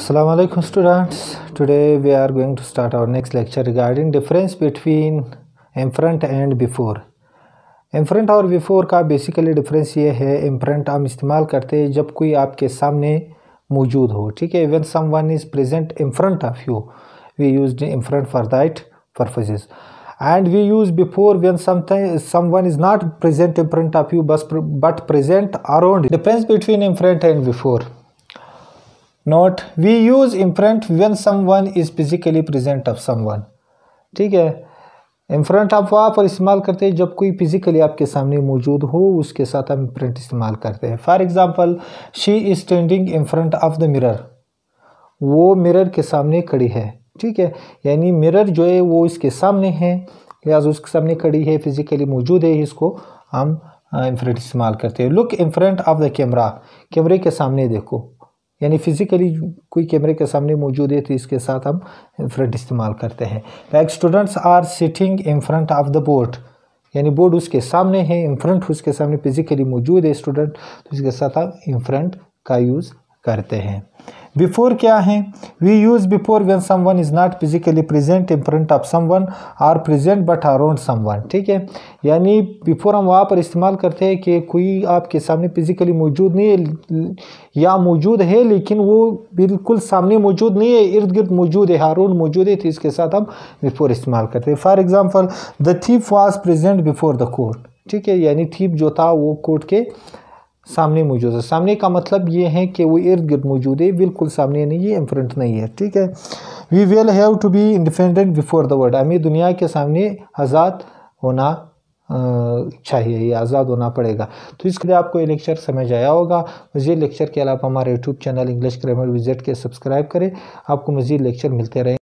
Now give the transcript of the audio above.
Assalamualaikum students Today we are going to start our next lecture regarding difference between in front and before in front और before का basically difference ये है in front हम इस्तेमाल करते हैं जब कोई आपके सामने मौजूद हो ठीक है even someone is present in front of you we use in front for that purpose and we use before one someone is not present in front of you बस but present around difference between in front and before not we use in front one someone is physically present of someone ठीक है इम्फ्रंट आप वहाँ पर इस्तेमाल करते हैं जब कोई फिज़िकली आपके सामने मौजूद हो उसके साथ हम इम्प्रंट इस्तेमाल करते हैं for example she is standing in front of the mirror वो मिरर के सामने खड़ी है ठीक है यानी मिरर जो है वो इसके सामने है लिहाजा उसके सामने खड़ी है फिज़िकली मौजूद है इसको हम फ्रंट इस्तेमाल करते हैं look in front of the camera कैमरे के सामने देखो यानी फिज़िकली कोई कैमरे के सामने मौजूद है तो इसके साथ हम फ्रंट इस्तेमाल करते हैं like students are sitting in front of the board यानी बोर्ड उसके सामने है इन फ्रंट उसके सामने फिज़िकली मौजूद है स्टूडेंट तो इसके साथ हम इन फ्रंट का यूज़ करते हैं बिफोर क्या है we use before when someone is not physically present in front of someone are present but around someone ठीक है यानी बिफोर हम वहाँ पर इस्तेमाल करते हैं कि कोई आपके सामने फिजिकली मौजूद नहीं है या मौजूद है लेकिन वो बिल्कुल सामने मौजूद नहीं है इर्द गिर्द मौजूद है हारून मौजूद है तो इसके साथ हम बिफोर इस्तेमाल करते हैं for example the thief was present before the court ठीक है यानी थीप जो था वो कोर्ट के सामने मौजूद है सामने का मतलब ये है कि वो इर्द गिर्द मौजूद है बिल्कुल सामने नहीं है इनफ्रंट नहीं है ठीक है we will have to be independent before the world हमें दुनिया के सामने आज़ाद होना चाहिए ये आज़ाद होना पड़ेगा तो इसके लिए आपको ये लेक्चर समझ आया होगा मज़ीद लेक्चर के अलावा हमारे YouTube channel English grammar visit के सब्सक्राइब करें आपको मज़ीद लेक्चर मिलते रहें